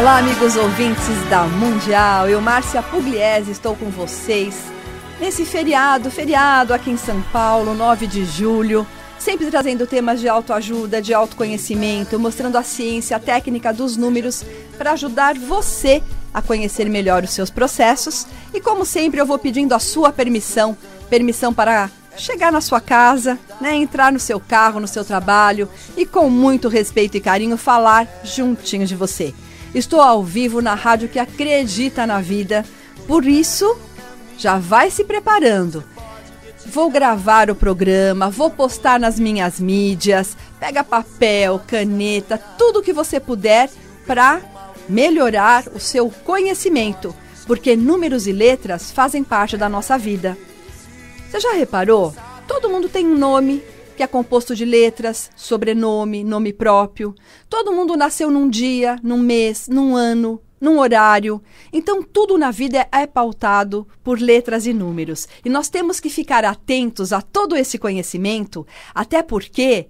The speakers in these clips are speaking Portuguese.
Olá, amigos ouvintes da Mundial. Eu, Márcia Pugliese, estou com vocês nesse feriado, feriado aqui em São Paulo, 9 de julho, sempre trazendo temas de autoajuda, de autoconhecimento, mostrando a ciência, a técnica dos números para ajudar você a conhecer melhor os seus processos. E como sempre, eu vou pedindo a sua permissão, permissão para chegar na sua casa, né, entrar no seu carro, no seu trabalho e com muito respeito e carinho falar juntinho de você. Estou ao vivo na rádio que acredita na vida. Por isso, já vai se preparando. Vou gravar o programa, vou postar nas minhas mídias. Pega papel, caneta, tudo que você puder para melhorar o seu conhecimento, porque números e letras fazem parte da nossa vida. Você já reparou? Todo mundo tem um nome, que é composto de letras, sobrenome, nome próprio. Todo mundo nasceu num dia, num mês, num ano, num horário. Então, tudo na vida é, é pautado por letras e números. E nós temos que ficar atentos a todo esse conhecimento, até porque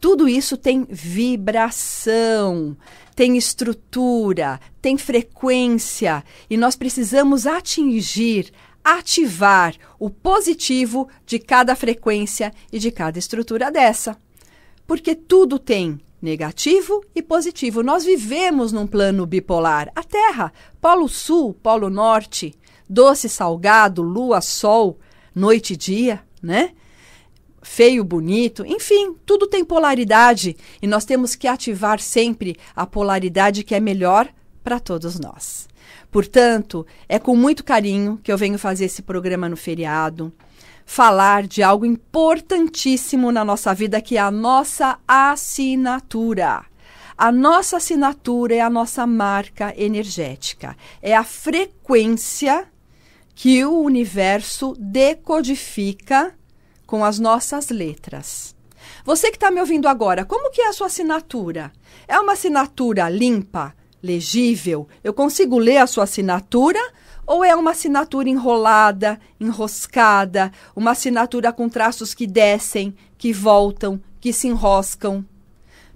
tudo isso tem vibração, tem estrutura, tem frequência. E nós precisamos atingir ativar o positivo de cada frequência e de cada estrutura dessa. Porque tudo tem negativo e positivo. Nós vivemos num plano bipolar. A Terra, polo sul, polo norte, doce, salgado, lua, sol, noite e dia, né? Feio, bonito, enfim, tudo tem polaridade e nós temos que ativar sempre a polaridade que é melhor para todos nós. Portanto, é com muito carinho que eu venho fazer esse programa no feriado, falar de algo importantíssimo na nossa vida que é a nossa assinatura. A nossa assinatura é a nossa marca energética, é a frequência que o universo decodifica com as nossas letras. Você que está me ouvindo agora, como que é a sua assinatura? É uma assinatura limpa, legível? Eu consigo ler a sua assinatura? Ou é uma assinatura enrolada, enroscada, uma assinatura com traços que descem, que voltam, que se enroscam?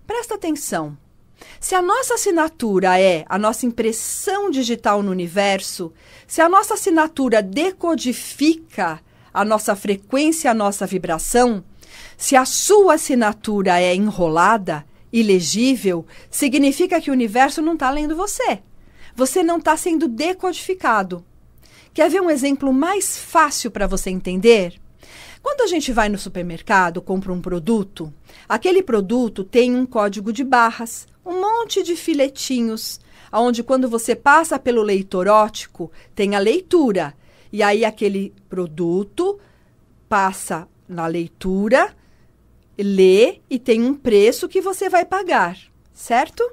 Presta atenção. Se a nossa assinatura é a nossa impressão digital no universo, se a nossa assinatura decodifica a nossa frequência, a nossa vibração, se a sua assinatura é enrolada, ilegível, significa que o universo não está lendo você. Você não está sendo decodificado. Quer ver um exemplo mais fácil para você entender? Quando a gente vai no supermercado, compra um produto, aquele produto tem um código de barras, um monte de filetinhos, onde quando você passa pelo leitor ótico, tem a leitura. E aí aquele produto passa na leitura lê e tem um preço que você vai pagar, certo?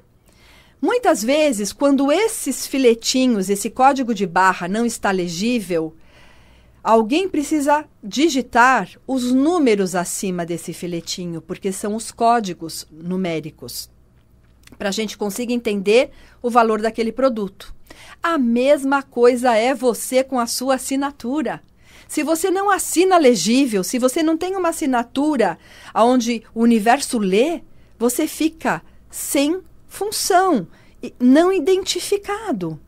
Muitas vezes, quando esses filetinhos, esse código de barra não está legível, alguém precisa digitar os números acima desse filetinho, porque são os códigos numéricos, para a gente conseguir entender o valor daquele produto. A mesma coisa é você com a sua assinatura. Se você não assina legível, se você não tem uma assinatura onde o universo lê, você fica sem função, não identificado.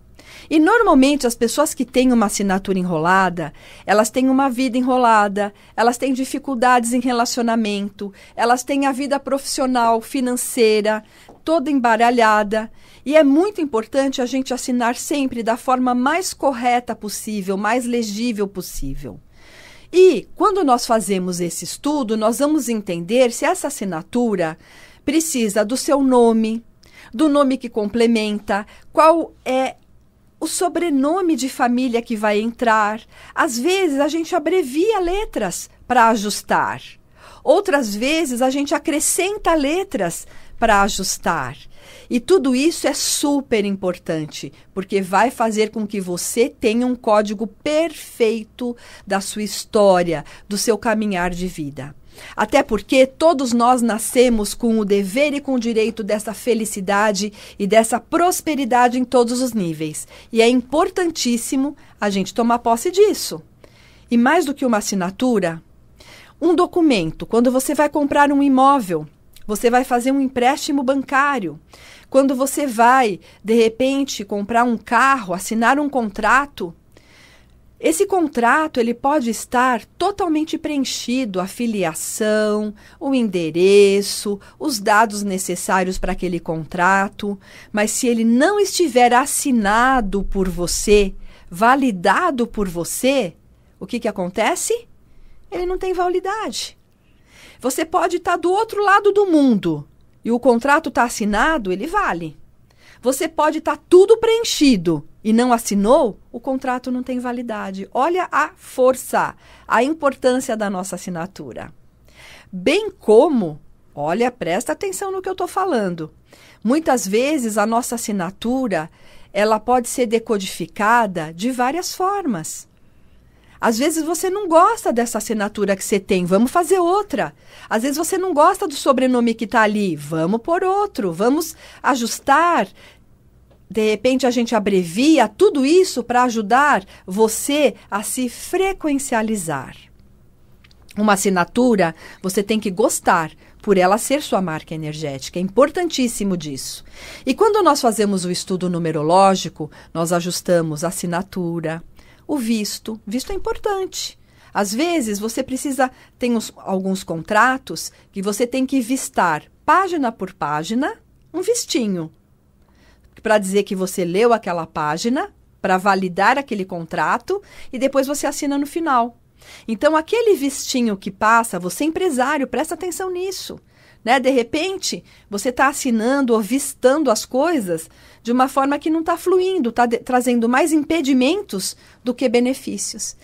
E normalmente as pessoas que têm uma assinatura enrolada, elas têm uma vida enrolada, elas têm dificuldades em relacionamento, elas têm a vida profissional, financeira, toda embaralhada. E é muito importante a gente assinar sempre da forma mais correta possível, mais legível possível. E quando nós fazemos esse estudo, nós vamos entender se essa assinatura precisa do seu nome, do nome que complementa, qual é o sobrenome de família que vai entrar. Às vezes a gente abrevia letras para ajustar. Outras vezes a gente acrescenta letras para ajustar. E tudo isso é super importante, porque vai fazer com que você tenha um código perfeito da sua história, do seu caminhar de vida. Até porque todos nós nascemos com o dever e com o direito dessa felicidade e dessa prosperidade em todos os níveis. E é importantíssimo a gente tomar posse disso. E mais do que uma assinatura, um documento. Quando você vai comprar um imóvel, você vai fazer um empréstimo bancário. Quando você vai, de repente, comprar um carro, assinar um contrato, esse contrato ele pode estar totalmente preenchido, a filiação, o endereço, os dados necessários para aquele contrato, mas se ele não estiver assinado por você, validado por você, o que, que acontece? Ele não tem validade. Você pode estar do outro lado do mundo e o contrato está assinado, ele vale. Você pode estar tudo preenchido, e não assinou, o contrato não tem validade. Olha a força, a importância da nossa assinatura. Bem como, olha, presta atenção no que eu estou falando. Muitas vezes a nossa assinatura ela pode ser decodificada de várias formas. Às vezes você não gosta dessa assinatura que você tem, vamos fazer outra. Às vezes você não gosta do sobrenome que está ali, vamos por outro, vamos ajustar, de repente a gente abrevia tudo isso para ajudar você a se frequencializar. Uma assinatura, você tem que gostar por ela ser sua marca energética. É importantíssimo disso. E quando nós fazemos o estudo numerológico, nós ajustamos a assinatura, o visto. Visto é importante. Às vezes você precisa, tem uns, alguns contratos que você tem que vistar página por página um vistinho para dizer que você leu aquela página, para validar aquele contrato e depois você assina no final. Então, aquele vistinho que passa, você empresário, presta atenção nisso. Né? De repente, você está assinando ou vistando as coisas de uma forma que não está fluindo, está trazendo mais impedimentos do que benefícios.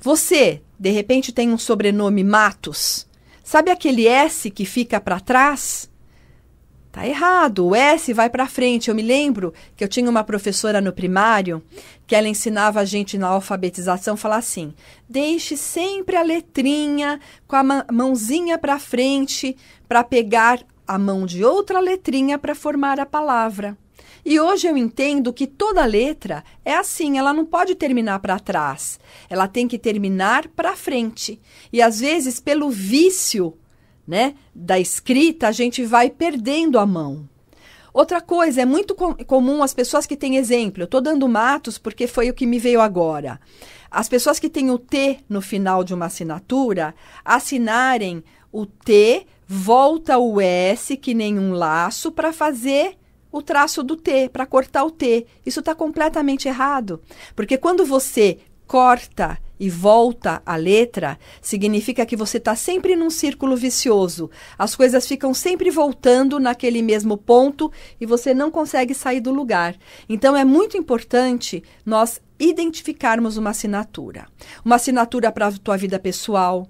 Você, de repente, tem um sobrenome Matos. Sabe aquele S que fica para trás? Tá errado, o S vai para frente. Eu me lembro que eu tinha uma professora no primário que ela ensinava a gente na alfabetização falar assim: deixe sempre a letrinha com a mãozinha para frente para pegar a mão de outra letrinha para formar a palavra. E hoje eu entendo que toda letra é assim, ela não pode terminar para trás, ela tem que terminar para frente. E às vezes, pelo vício né, da escrita, a gente vai perdendo a mão. Outra coisa, é muito com, comum as pessoas que têm exemplo. Eu estou dando matos porque foi o que me veio agora. As pessoas que têm o T no final de uma assinatura assinarem o T, volta o S, que nem um laço, para fazer o traço do T, para cortar o T. Isso está completamente errado. Porque quando você corta e volta à letra, significa que você está sempre num círculo vicioso. As coisas ficam sempre voltando naquele mesmo ponto e você não consegue sair do lugar. Então é muito importante nós identificarmos uma assinatura. Uma assinatura para a tua vida pessoal,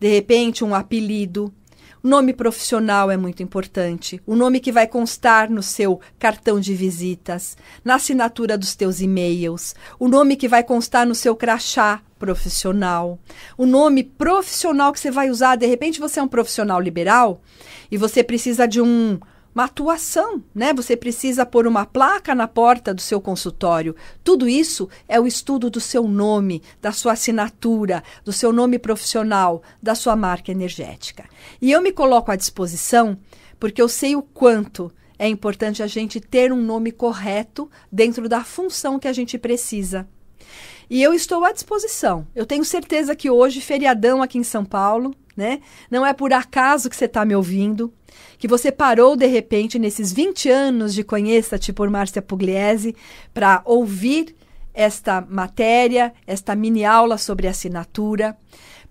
de repente um apelido, o nome profissional é muito importante, o nome que vai constar no seu cartão de visitas, na assinatura dos teus e-mails, o nome que vai constar no seu crachá, profissional. O nome profissional que você vai usar, de repente você é um profissional liberal e você precisa de um uma atuação, né? Você precisa pôr uma placa na porta do seu consultório. Tudo isso é o estudo do seu nome, da sua assinatura, do seu nome profissional, da sua marca energética. E eu me coloco à disposição porque eu sei o quanto é importante a gente ter um nome correto dentro da função que a gente precisa. E eu estou à disposição. Eu tenho certeza que hoje, feriadão aqui em São Paulo, né? Não é por acaso que você está me ouvindo, que você parou de repente nesses 20 anos de Conheça-te por Márcia Pugliese para ouvir esta matéria, esta mini aula sobre assinatura.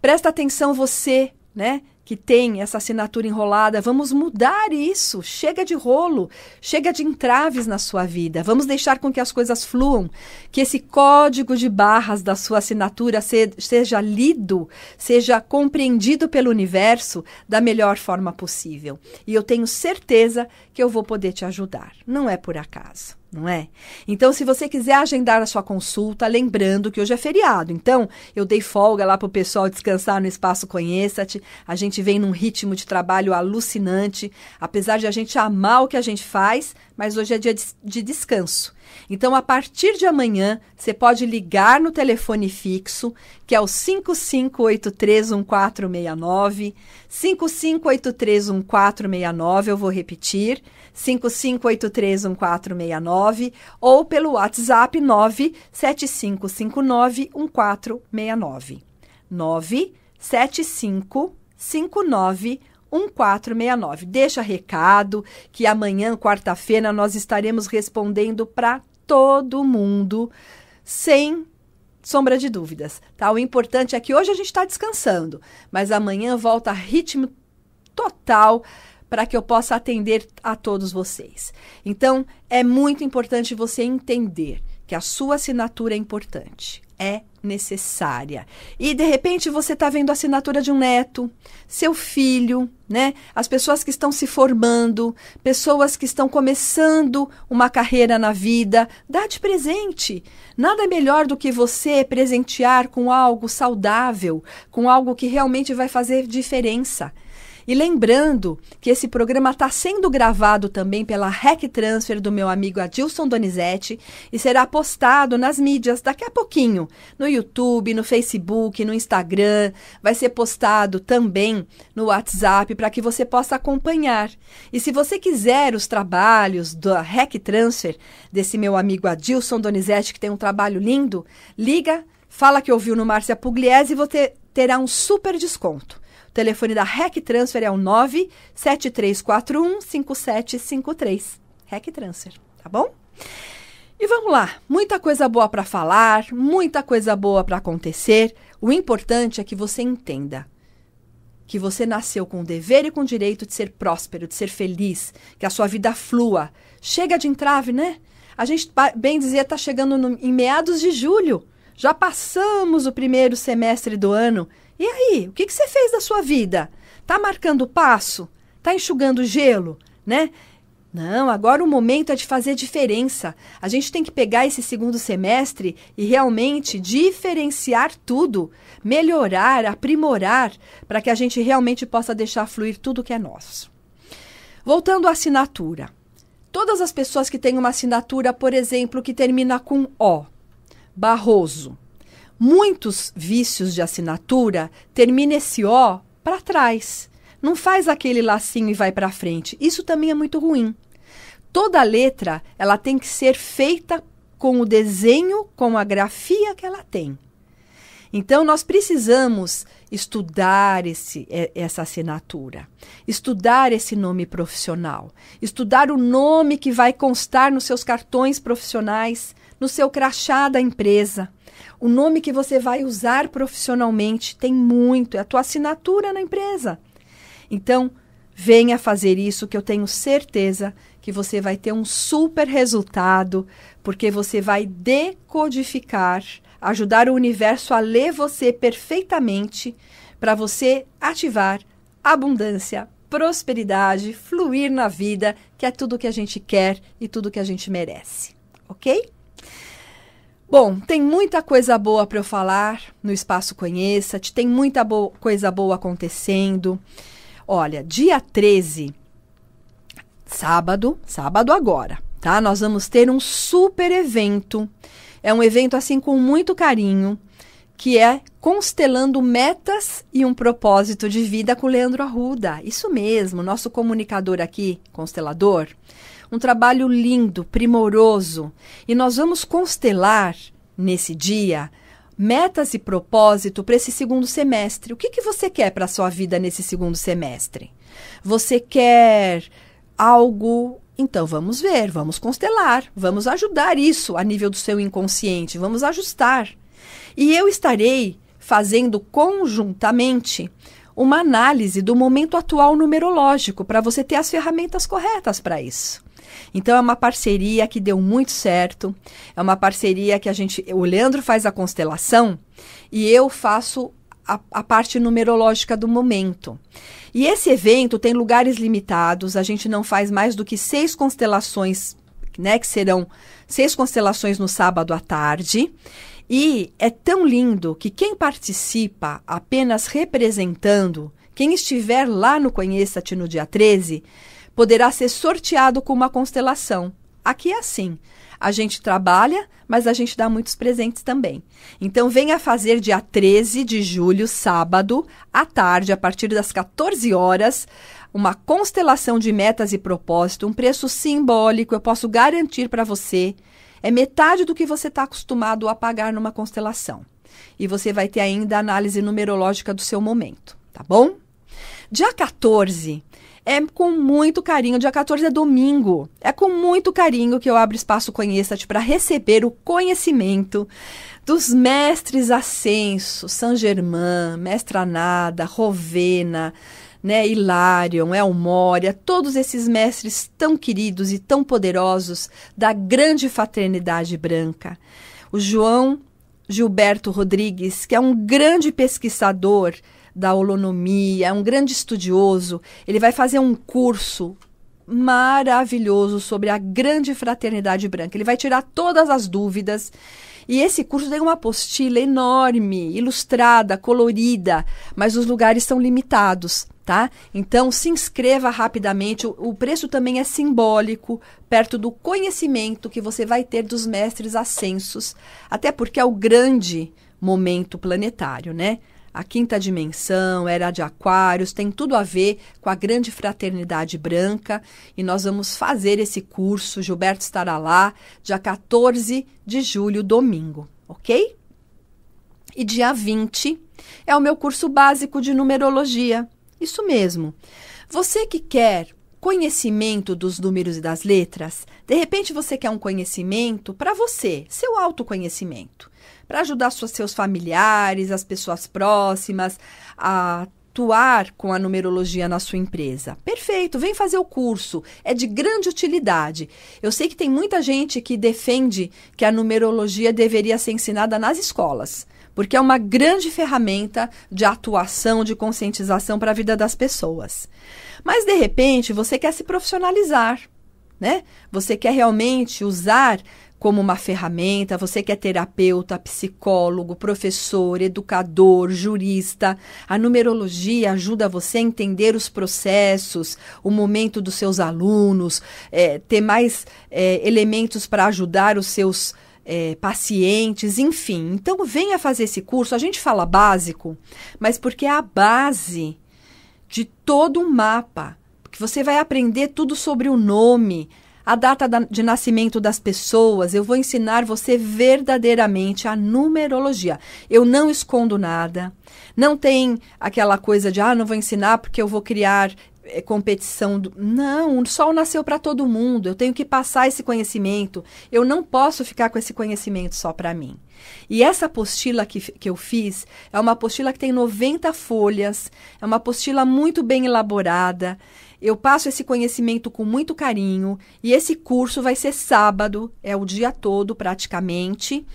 Presta atenção você, né, que tem essa assinatura enrolada. Vamos mudar isso. Chega de rolo, chega de entraves na sua vida. Vamos deixar com que as coisas fluam, que esse código de barras da sua assinatura se, seja lido, seja compreendido pelo universo da melhor forma possível. E eu tenho certeza que eu vou poder te ajudar. Não é por acaso não é? Então, se você quiser agendar a sua consulta, lembrando que hoje é feriado. Então, eu dei folga lá para o pessoal descansar no espaço Conheça-te. A gente vem num ritmo de trabalho alucinante. Apesar de a gente amar o que a gente faz, mas hoje é dia de, descanso. Então, a partir de amanhã, você pode ligar no telefone fixo, que é o 55831469, 55831469, eu vou repetir, 55831469, ou pelo WhatsApp 975591469. 975591469. 1469. Deixa recado que amanhã, quarta-feira, nós estaremos respondendo para todo mundo, sem sombra de dúvidas, tá? O importante é que hoje a gente está descansando, mas amanhã volta a ritmo total para que eu possa atender a todos vocês. Então, é muito importante você entender que a sua assinatura é importante é necessária. E de repente você está vendo a assinatura de um neto, seu filho, né? As pessoas que estão se formando, pessoas que estão começando uma carreira na vida, dá de presente. Nada melhor do que você presentear com algo saudável, com algo que realmente vai fazer diferença. E lembrando que esse programa está sendo gravado também pela Rec Transfer do meu amigo Adilson Donizete e será postado nas mídias daqui a pouquinho, no YouTube, no Facebook, no Instagram, vai ser postado também no WhatsApp para que você possa acompanhar. E se você quiser os trabalhos da Rec Transfer desse meu amigo Adilson Donizete que tem um trabalho lindo, liga Fala que ouviu no Márcia Pugliese e você terá um super desconto. O telefone da REC Transfer é o 97341 5753. REC Transfer, tá bom? E vamos lá, muita coisa boa para falar, muita coisa boa para acontecer. O importante é que você entenda que você nasceu com o dever e com o direito de ser próspero, de ser feliz, que a sua vida flua. Chega de entrave, né? A gente, bem dizer, está chegando no, em meados de julho. Já passamos o primeiro semestre do ano. E aí, o que, que você fez da sua vida? Tá marcando passo? Tá enxugando gelo, né? Não, agora o momento é de fazer diferença. A gente tem que pegar esse segundo semestre e realmente diferenciar tudo, melhorar, aprimorar, para que a gente realmente possa deixar fluir tudo que é nosso. Voltando à assinatura. Todas as pessoas que têm uma assinatura, por exemplo, que termina com O, Barroso, muitos vícios de assinatura termina esse O para trás. Não faz aquele lacinho e vai para frente. Isso também é muito ruim. Toda letra, ela tem que ser feita com o desenho, com a grafia que ela tem. Então, nós precisamos estudar esse, é, essa assinatura, estudar esse nome profissional, estudar o nome que vai constar nos seus cartões profissionais, no seu crachá da empresa. O nome que você vai usar profissionalmente tem muito, é a tua assinatura na empresa. Então, venha fazer isso que eu tenho certeza que você vai ter um super resultado, porque você vai decodificar, ajudar o universo a ler você perfeitamente para você ativar abundância, prosperidade, fluir na vida, que é tudo que a gente quer e tudo que a gente merece, ok? Bom, tem muita coisa boa para eu falar no Espaço Conheça-te, tem muita bo coisa boa acontecendo. Olha, dia 13, sábado, sábado agora, tá? Nós vamos ter um super evento. É um evento assim com muito carinho, que é Constelando Metas e um Propósito de Vida com Leandro Arruda. Isso mesmo, nosso comunicador aqui, constelador um trabalho lindo, primoroso. E nós vamos constelar nesse dia metas e propósito para esse segundo semestre. O que, que você quer para a sua vida nesse segundo semestre? Você quer algo então vamos ver, vamos constelar, vamos ajudar isso a nível do seu inconsciente, vamos ajustar. E eu estarei fazendo conjuntamente uma análise do momento atual numerológico para você ter as ferramentas corretas para isso. Então é uma parceria que deu muito certo. É uma parceria que a gente. O Leandro faz a constelação e eu faço a, a, parte numerológica do momento. E esse evento tem lugares limitados, a gente não faz mais do que seis constelações, né? Que serão seis constelações no sábado à tarde. E é tão lindo que quem participa apenas representando, quem estiver lá no Conheça-te no dia 13, poderá ser sorteado com uma constelação. Aqui é assim. A gente trabalha, mas a gente dá muitos presentes também. Então venha fazer dia 13 de julho, sábado, à tarde, a partir das 14 horas, uma constelação de metas e propósito, um preço simbólico, eu posso garantir para você. É metade do que você está acostumado a pagar numa constelação. E você vai ter ainda a análise numerológica do seu momento, tá bom? Dia 14, é com muito carinho, dia 14 é domingo. É com muito carinho que eu abro espaço Conheça-te para receber o conhecimento dos mestres Ascenso, San Germain, Mestra Nada, Rovena, né, Hilarion, Elmória, todos esses mestres tão queridos e tão poderosos da grande fraternidade branca. O João Gilberto Rodrigues, que é um grande pesquisador da holonomia, é um grande estudioso. Ele vai fazer um curso maravilhoso sobre a grande fraternidade branca. Ele vai tirar todas as dúvidas. E esse curso tem uma apostila enorme, ilustrada, colorida, mas os lugares são limitados. Tá? Então se inscreva rapidamente. O, o, preço também é simbólico, perto do conhecimento que você vai ter dos mestres ascensos, até porque é o grande momento planetário, né? A quinta dimensão, era de Aquários, tem tudo a ver com a grande fraternidade branca e nós vamos fazer esse curso. Gilberto estará lá dia 14 de julho, domingo, ok? E dia 20 é o meu curso básico de numerologia. Isso mesmo. Você que quer conhecimento dos números e das letras, de repente você quer um conhecimento para você, seu autoconhecimento para ajudar seus familiares, as pessoas próximas, a atuar com a numerologia na sua empresa. Perfeito, vem fazer o curso, é de grande utilidade. Eu sei que tem muita gente que defende que a numerologia deveria ser ensinada nas escolas, porque é uma grande ferramenta de atuação, de conscientização para a vida das pessoas. Mas de repente, você quer se profissionalizar, né? Você quer realmente usar como uma ferramenta, você que é terapeuta, psicólogo, professor, educador, jurista, a numerologia ajuda você a entender os processos, o momento dos seus alunos, é, ter mais é, elementos para ajudar os seus é, pacientes, enfim. Então, venha fazer esse curso. A gente fala básico, mas porque é a base de todo o mapa. Porque você vai aprender tudo sobre o nome, a data de nascimento das pessoas, eu vou ensinar você verdadeiramente a numerologia. Eu não escondo nada, não tem aquela coisa de, ah, não vou ensinar porque eu vou criar é, competição. Do... Não, o sol nasceu para todo mundo, eu tenho que passar esse conhecimento, eu não posso ficar com esse conhecimento só para mim. E essa apostila que, que eu fiz é uma apostila que tem 90 folhas, é uma apostila muito bem elaborada eu passo esse conhecimento com muito carinho e esse curso vai ser sábado, é o dia todo praticamente,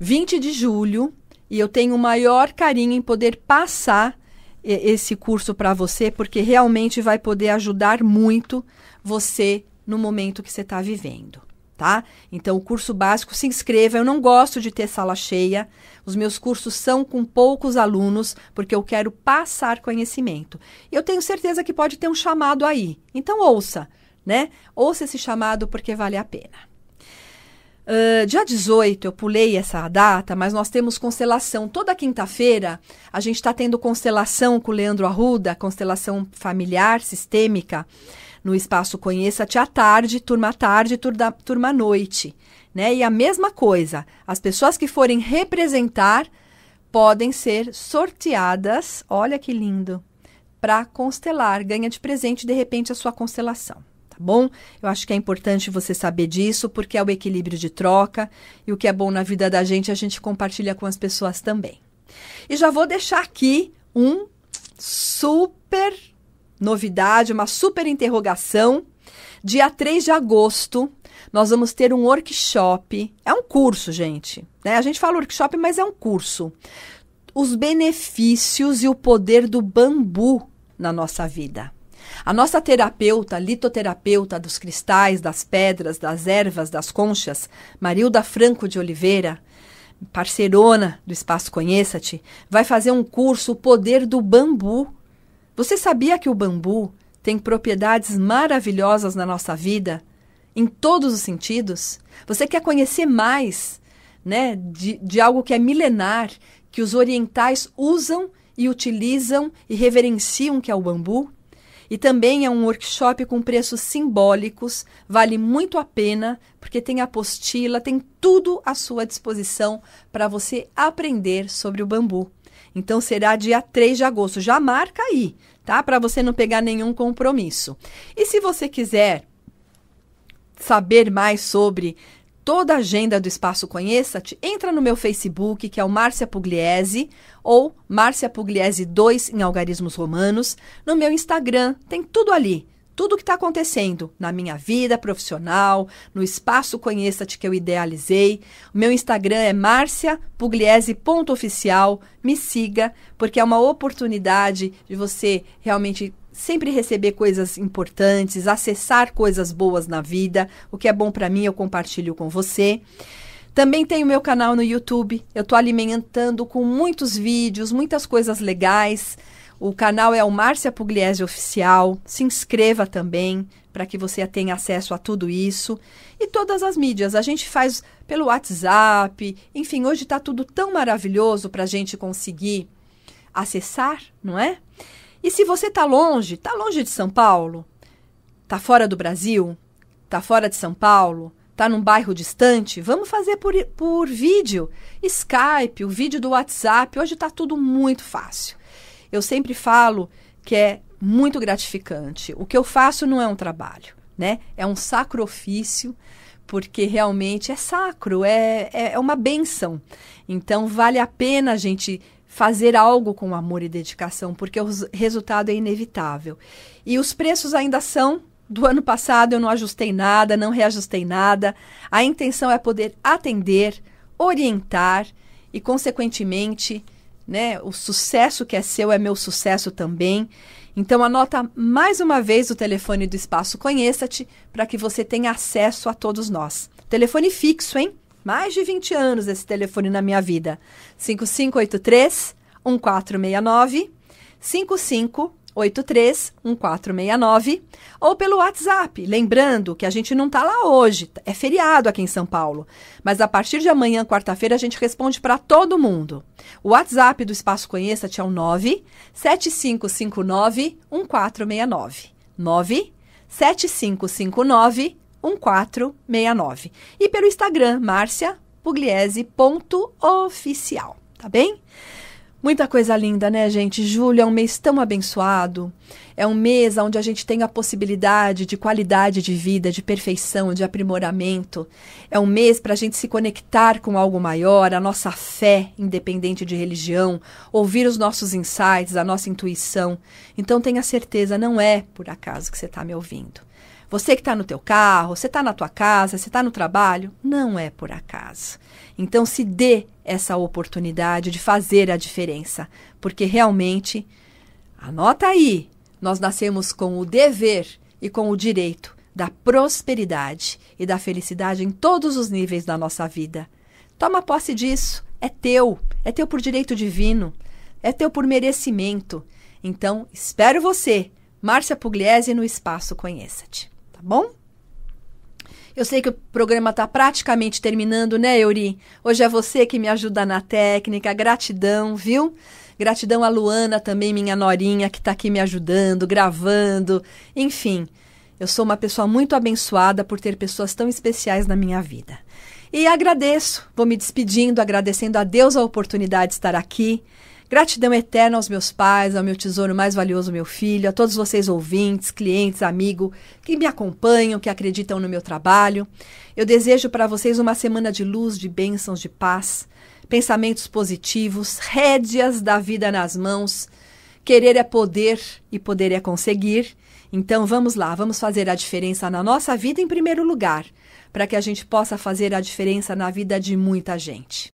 20 de julho, e eu tenho o maior carinho em poder passar esse curso para você, porque realmente vai poder ajudar muito você no momento que você está vivendo tá? Então, o curso básico, se inscreva. Eu não gosto de ter sala cheia. Os meus cursos são com poucos alunos, porque eu quero passar conhecimento. Eu tenho certeza que pode ter um chamado aí. Então, ouça, né? Ouça esse chamado, porque vale a pena. Uh, dia 18, eu pulei essa data, mas nós temos constelação. Toda quinta-feira a gente está tendo constelação com o Leandro Arruda, constelação familiar, sistêmica no espaço Conheça-te à tarde, turma à tarde, turma, turma à noite. Né? E a mesma coisa, as pessoas que forem representar podem ser sorteadas, olha que lindo, para constelar, ganha de presente de repente a sua constelação tá bom? Eu acho que é importante você saber disso, porque é o equilíbrio de troca e o que é bom na vida da gente, a gente compartilha com as pessoas também. E já vou deixar aqui um super novidade, uma super interrogação. Dia 3 de agosto, nós vamos ter um workshop. É um curso, gente. Né? A gente fala workshop, mas é um curso. Os benefícios e o poder do bambu na nossa vida. A nossa terapeuta, litoterapeuta dos cristais, das pedras, das ervas, das conchas, Marilda Franco de Oliveira, parceirona do Espaço Conheça-te, vai fazer um curso O Poder do Bambu você sabia que o bambu tem propriedades maravilhosas na nossa vida, em todos os sentidos? Você quer conhecer mais né, de, de algo que é milenar, que os orientais usam e utilizam e reverenciam, que é o bambu? E também é um workshop com preços simbólicos, vale muito a pena, porque tem apostila, tem tudo à sua disposição para você aprender sobre o bambu. Então será dia 3 de agosto. Já marca aí, tá? Para você não pegar nenhum compromisso. E se você quiser saber mais sobre toda a agenda do Espaço Conheça-te, entra no meu Facebook, que é o Márcia Pugliese, ou Márcia Pugliese 2 em Algarismos Romanos, no meu Instagram, tem tudo ali tudo o que está acontecendo na minha vida profissional, no espaço Conheça-te que eu idealizei. Meu Instagram é marciapugliese.oficial. Me siga, porque é uma oportunidade de você realmente sempre receber coisas importantes, acessar coisas boas na vida. O que é bom para mim, eu compartilho com você. Também tem o meu canal no YouTube. Eu estou alimentando com muitos vídeos, muitas coisas legais. O canal é o Márcia Pugliese Oficial. Se inscreva também para que você tenha acesso a tudo isso. E todas as mídias. A gente faz pelo WhatsApp. Enfim, hoje está tudo tão maravilhoso para a gente conseguir acessar, não é? E se você está longe, está longe de São Paulo, está fora do Brasil, está fora de São Paulo, está num bairro distante, vamos fazer por, por vídeo, Skype, o vídeo do WhatsApp. Hoje está tudo muito fácil eu sempre falo que é muito gratificante. O que eu faço não é um trabalho, né? É um sacrifício porque realmente é sacro, é, é, é uma benção. Então, vale a pena a gente fazer algo com amor e dedicação, porque o resultado é inevitável. E os preços ainda são. Do ano passado eu não ajustei nada, não reajustei nada. A intenção é poder atender, orientar e, consequentemente, né? O sucesso que é seu é meu sucesso também. Então anota mais uma vez o telefone do espaço Conheça-te para que você tenha acesso a todos nós. Telefone fixo, hein? Mais de 20 anos esse telefone na minha vida. 5583 1469 55 83 ou pelo WhatsApp. Lembrando que a gente não está lá hoje, é feriado aqui em São Paulo, mas a partir de amanhã, quarta-feira, a gente responde para todo mundo. O WhatsApp do Espaço Conheça-te é o 975591469. 975591469. E pelo Instagram, marciapugliese.oficial, tá bem? Muita coisa linda, né, gente? Julho é um mês tão abençoado. É um mês onde a gente tem a possibilidade de qualidade de vida, de perfeição, de aprimoramento. É um mês para a gente se conectar com algo maior, a nossa fé, independente de religião, ouvir os nossos insights, a nossa intuição. Então tenha certeza, não é por acaso que você está me ouvindo. Você que está no teu carro, você está na tua casa, você está no trabalho, não é por acaso. Então se dê essa oportunidade de fazer a diferença, porque realmente, anota aí, nós nascemos com o dever e com o direito da prosperidade e da felicidade em todos os níveis da nossa vida. Toma posse disso, é teu, é teu por direito divino, é teu por merecimento. Então, espero você, Márcia Pugliese, no Espaço Conheça-te, tá bom? Eu sei que o programa está praticamente terminando, né, Euri? Hoje é você que me ajuda na técnica. Gratidão, viu? Gratidão a Luana também, minha norinha, que está aqui me ajudando, gravando. Enfim, eu sou uma pessoa muito abençoada por ter pessoas tão especiais na minha vida. E agradeço, vou me despedindo, agradecendo a Deus a oportunidade de estar aqui. Gratidão eterna aos meus pais, ao meu tesouro mais valioso, meu filho, a todos vocês ouvintes, clientes, amigo, que me acompanham, que acreditam no meu trabalho. Eu desejo para vocês uma semana de luz, de bênçãos, de paz, pensamentos positivos, rédeas da vida nas mãos. Querer é poder e poder é conseguir. Então vamos lá, vamos fazer a diferença na nossa vida em primeiro lugar, para que a gente possa fazer a diferença na vida de muita gente.